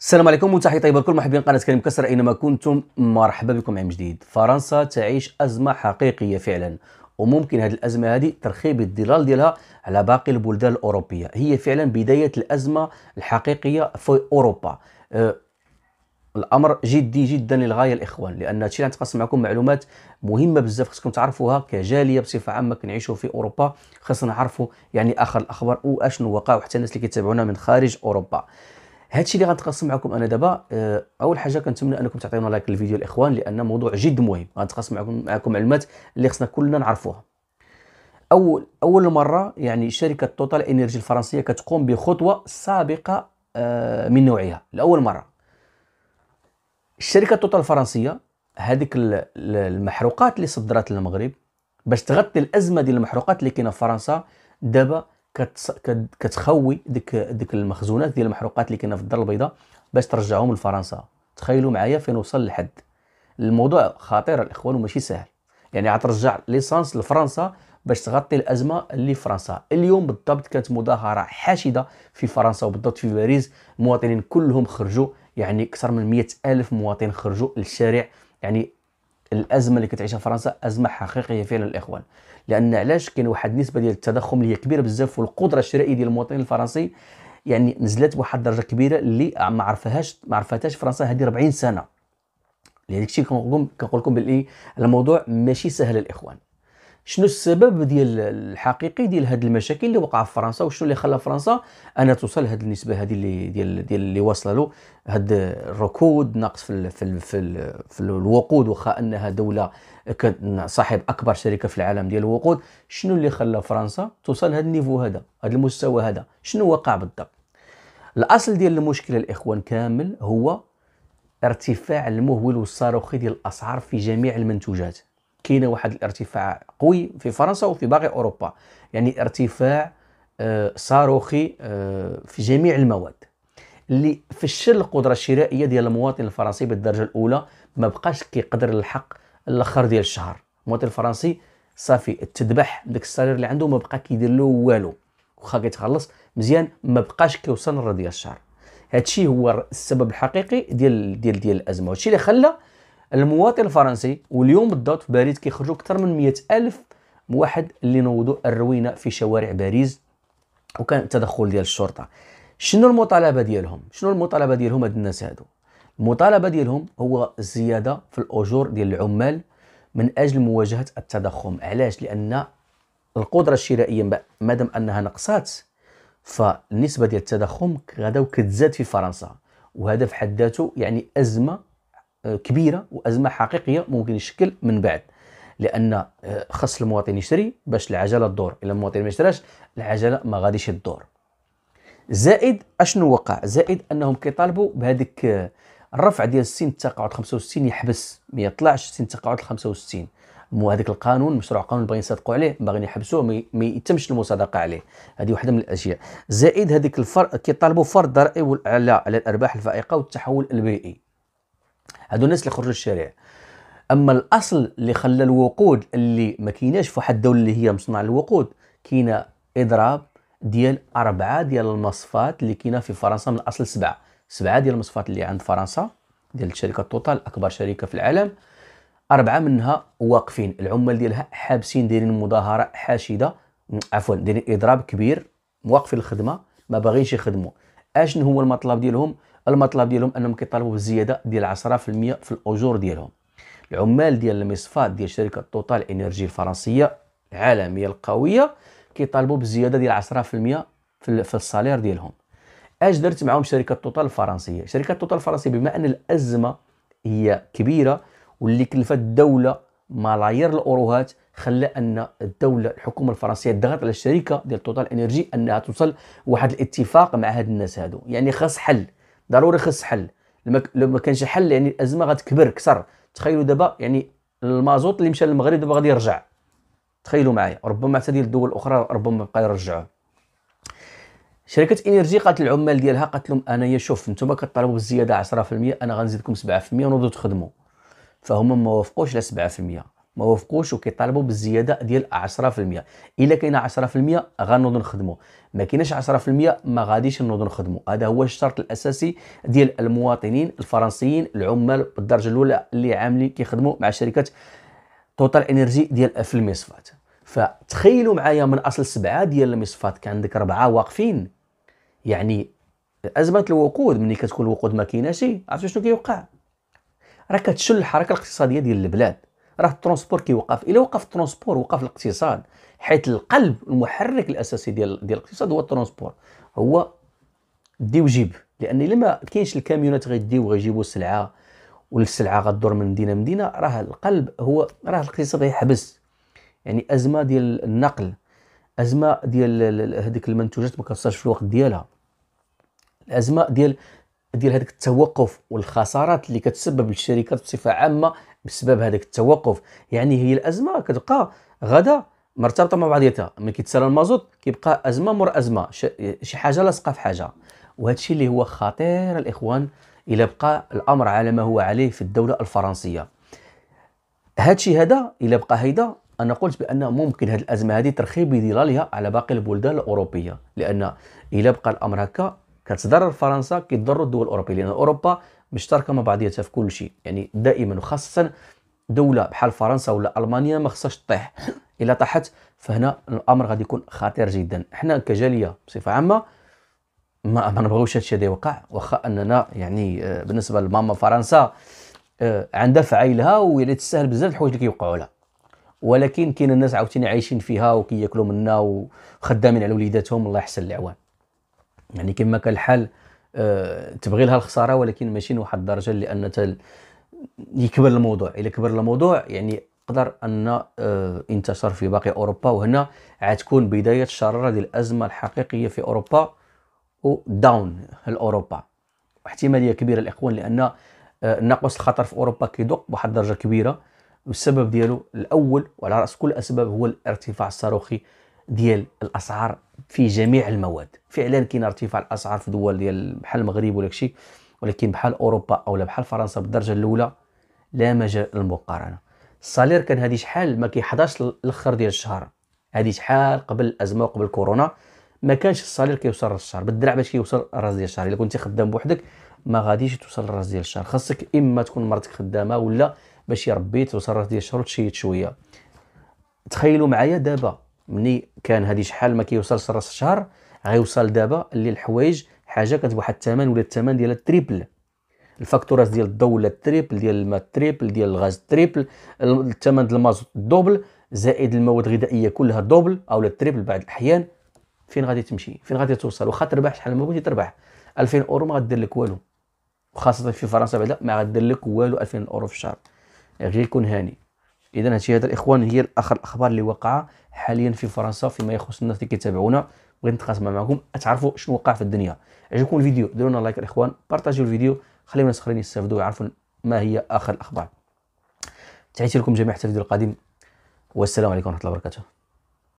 السلام عليكم وتحية طيبة لكل محبين قناة كريم كسر أينما كنتم مرحبا بكم عام جديد فرنسا تعيش أزمة حقيقية فعلا وممكن هذه الازمه هذه ترخيب بالظلال ديالها على باقي البلدان الاوروبيه هي فعلا بدايه الازمه الحقيقيه في اوروبا أه الامر جدي جدا للغايه الاخوان لان هادشي اللي غنتقاسم معكم معلومات مهمه بزاف خصكم تعرفوها كجاليه بصفه عامه كنعيشوا في اوروبا خصنا نعرفوا يعني اخر الاخبار واشنو وقع وحتى الناس اللي كيتابعونا من خارج اوروبا هادشي اللي غنتقاسم معكم انا دابا آه، اول حاجه كنتمنى انكم تعطيونا لايك للفيديو الاخوان لان موضوع جد مهم غنتقاسم معكم معكم معلومات اللي خصنا كلنا نعرفوها اول اول مره يعني شركه توتال انرجي الفرنسيه كتقوم بخطوه سابقه آه، من نوعها لاول مره الشركه توتال الفرنسيه هذيك المحروقات اللي صدرت للمغرب باش تغطي الازمه ديال المحروقات اللي كاينه في فرنسا دابا كتخوي ديك ديك المخزونات ديال المحروقات اللي كاينه في الدار البيضاء باش ترجعهم لفرنسا تخيلوا معايا فين وصل الحد الموضوع خطير الاخوان وماشي سهل يعني غترجع ليسانس لفرنسا باش تغطي الازمه اللي في فرنسا اليوم بالضبط كانت مظاهره حاشده في فرنسا وبالضبط في باريس المواطنين كلهم خرجوا يعني اكثر من مئة الف مواطن خرجوا للشارع يعني الازمه اللي كتعيشها فرنسا ازمه حقيقيه فعلا الاخوان لان علاش كاين واحد النسبه ديال التضخم اللي هي كبيره بزاف والقدره الشرائيه ديال المواطن الفرنسي يعني نزلت بواحد الدرجه كبيره اللي ما عرفهاش ما عرفتهاش فرنسا هذه 40 سنه لهذاك الشيء كنقول لكم باللي الموضوع ماشي سهل الاخوان شنو السبب ديال الحقيقي ديال هذه المشاكل اللي وقع في فرنسا وشنو اللي خلى فرنسا انا توصل لهذه النسبه هذه اللي ديال ديال اللي واصله له هذا الركود نقص في الـ في الـ في, الـ في الوقود واخا انها دوله صاحب اكبر شركه في العالم ديال الوقود شنو اللي خلى فرنسا توصل لهذا النيفو هذا هاد المستوى هذا شنو وقع بالضبط الاصل ديال المشكله الاخوان كامل هو ارتفاع المهول والصاروخي ديال الاسعار في جميع المنتوجات كاين واحد الارتفاع قوي في فرنسا وفي باقي اوروبا يعني ارتفاع آه، صاروخي آه، في جميع المواد اللي فشل القدره الشرائيه ديال المواطن الفرنسي بالدرجه الاولى ما بقاش كيقدر الحق الاخر ديال الشهر المواطن الفرنسي صافي تذبح داك السالير اللي عنده ما بقى كيدير له والو واخا كيتخلص مزيان ما بقاش كيوصل للرا ديال الشهر هادشي هو السبب الحقيقي ديال ديال ديال الازمه وهادشي اللي خلى المواطن الفرنسي واليوم بالضبط في باريس كيخرجوا اكثر من مئة الف واحد اللي نوضوا الروينه في شوارع باريس وكان التدخل ديال الشرطه شنو المطالبه ديالهم شنو المطالبه ديالهم هاد الناس هادو المطالبه ديالهم هو الزياده في الاجور ديال العمال من اجل مواجهه التضخم علاش لان القدره الشرائيه مادام انها نقصات فالنسبه ديال التضخم غداو كتزاد في فرنسا وهذا في حد ذاته يعني ازمه آه، كبيره وازمه حقيقيه ممكن تشكل من بعد لان آه، خص المواطن يشتري باش العجله تدور الا المواطن ما يشتراش العجله ما غاديش تدور زائد اشنو وقع زائد انهم كيطالبوا بهذيك آه، الرفع ديال السن التقاعد 65 يحبس ما يطلعش سن التقاعد 65 مو هذاك القانون مشروع قانون باغيين يصادقوا عليه باغيين يحبسوه ما يتمش المصادقه عليه هذه واحده من الاشياء زائد هذيك الفرق كيطالبوا فرض ضرائب على الارباح الفائقه والتحول البيئي هذو الناس اللي خرجوا للشارع اما الاصل اللي خلى الوقود اللي ما كيناش في واحد الدوله اللي هي مصنع الوقود كاينه اضراب ديال اربعه ديال المصفات اللي كاينه في فرنسا من اصل سبعه سبعه ديال المصفات اللي عند فرنسا ديال الشركه توتال اكبر شركه في العالم اربعه منها واقفين العمال ديالها حابسين دايرين مظاهره حاشده عفوا دايرين اضراب كبير واقفين الخدمه ما باغينش يخدموا اشنو هو المطلب ديالهم المطلب ديالهم انهم كيطالبوا بزياده ديال 10% في الاجور ديالهم العمال ديال المصفات ديال شركه توتال انرجي الفرنسيه العالميه القويه كيطالبوا بزياده ديال 10% في, في الصالير ديالهم اش درت معاهم شركه توتال الفرنسيه شركه توتال الفرنسيه بما ان الازمه هي كبيره واللي كلفت الدوله ملايير الاوروهات خلى ان الدوله الحكومه الفرنسيه ضغط على الشركه ديال توتال انرجي انها توصل واحد الاتفاق مع هاد الناس هادو يعني خاص حل ضروري خص حل لو ما كانش حل يعني الازمه غتكبر كثر تخيلوا دابا يعني المازوت اللي مشى للمغرب دابا غادي يرجع تخيلوا معايا ربما حتى ديال الدول الاخرى ربما بقى يرجعوه شركه انرجي قالت للعمال ديالها قالت لهم يا شوف انتم كطالبوا بالزياده 10% انا غنزيدكم 7% ونوضوا تخدموا فهم ما وافقوش على 7% ما وافقوش وكيطالبوا بالزياده ديال 10% الا كاين 10% غنوض نخدموا ما كايناش 10% ما غاديش نوض نخدموا هذا هو الشرط الاساسي ديال المواطنين الفرنسيين العمال بالدرجه الاولى اللي عاملين كيخدموا مع شركه توتال انرجي ديال في المصفات فتخيلوا معايا من اصل سبعه ديال المصفات كان عندك اربعه واقفين يعني ازمه الوقود ملي كتكون الوقود ما كايناش عرفتوا شنو كيوقع راه كتشل الحركه الاقتصاديه ديال البلاد راه الترونسبور كيوقف الا وقف الترونسبور وقف الاقتصاد حيت القلب المحرك الاساسي ديال ديال الاقتصاد هو الترونسبور هو دي وجيب لان الا ما كاينش الكاميونات غيديو غيجيبوا السلعه والسلعه غدور من مدينه لمدينه راه القلب هو راه الاقتصاد غيحبس يعني ازمه ديال النقل ازمه ديال هذيك المنتوجات ما كتوصلش في الوقت ديالها الازمه ديال ديال هذاك التوقف والخسارات اللي كتسبب للشركات بصفه عامه بسبب هذاك التوقف يعني هي الازمه كتبقى غدا مرتبطه مع بعضياتها ملي كيتسرى المازوت كيبقى ازمه مور ازمه شي حاجه لاصقه في حاجه وهذا الشيء اللي هو خطير الاخوان الا بقى الامر على ما هو عليه في الدوله الفرنسيه هذا الشيء هذا الا بقى هيدا انا قلت بان ممكن هذه الازمه هذه ترخي بظلالها على باقي البلدان الاوروبيه لان الا بقى الامر هكا كتضرر فرنسا كيتضرر الدول الاوروبيه لان اوروبا مشتركه مع بعضياتها في كل شيء يعني دائما وخاصه دوله بحال فرنسا ولا المانيا ما خصهاش تطيح الا طاحت فهنا الامر غادي يكون خطير جدا حنا كجاليه بصفه عامه ما ما نبغيوش هادشي هذا يوقع واخا اننا يعني آه، بالنسبه لماما فرنسا آه، عندها في عائلها ويعني تستاهل بزاف الحوايج اللي كيوقعوا لها ولكن كاين الناس عاوتاني عايشين فيها وكياكلوا منا وخدامين على وليداتهم الله يحسن العوان يعني كما كان الحال تبغي لها الخساره ولكن ماشي لواحد الدرجه لان يكبر الموضوع الا كبر الموضوع يعني يقدر ان انتشر آه، في باقي اوروبا وهنا عتكون بدايه الشراره ديال الازمه الحقيقيه في اوروبا وداون الاوروبا احتماليه كبيره الاخوان لان آه، نقص الخطر في اوروبا كيدق بواحد الدرجه كبيره والسبب ديالو الاول وعلى راس كل الاسباب هو الارتفاع الصاروخي ديال الاسعار في جميع المواد فعلا كاين ارتفاع الاسعار في دول ديال بحال المغرب ولا شيء ولكن بحال اوروبا او بحال فرنسا بالدرجه الاولى لا مجال للمقارنه الصالير كان هذه شحال ما كيحضرش الاخر ديال الشهر هذه شحال قبل الازمه وقبل كورونا ما كانش الصالير كيوصل للشهر بالدرع باش كيوصل راس ديال الشهر الا كنتي خدام بوحدك ما غاديش توصل للراس ديال الشهر خاصك اما تكون مرتك خدامه ولا باش يربي توصل راس ديال الشهر وتشيط شويه تخيلوا معايا دابا ملي كان هذه شحال ما كيوصلش راس الشهر غيوصل دابا اللي الحوايج حاجه كانت بواحد الثمن ولا الثمن ديالها التريبل الفاكتوراس ديال الضوء ولا التريبل ديال الماء التريبل ديال الغاز التريبل الثمن ديال المازوت الدوبل زائد المواد الغذائيه كلها دوبل او التريبل بعض الاحيان فين غادي تمشي فين غادي توصل واخا تربح شحال ما بغيتي تربح 2000 اورو ما غادير لك والو وخاصه في فرنسا بعدا ما غادير لك والو 2000 اورو في الشهر غير كون هاني اذا هادشي هذا الاخوان هي اخر الاخبار اللي وقع حاليا في فرنسا فيما يخص الناس اللي كيتابعونا بغيت نتقاسم معكم تعرفوا شنو وقع في الدنيا عجبكم الفيديو ديرونا لايك الاخوان بارطاجيو الفيديو خليو الناس اخرين يستافدوا ويعرفوا ما هي اخر الاخبار تحياتي لكم جميعا حتى الفيديو القادم والسلام عليكم ورحمه الله وبركاته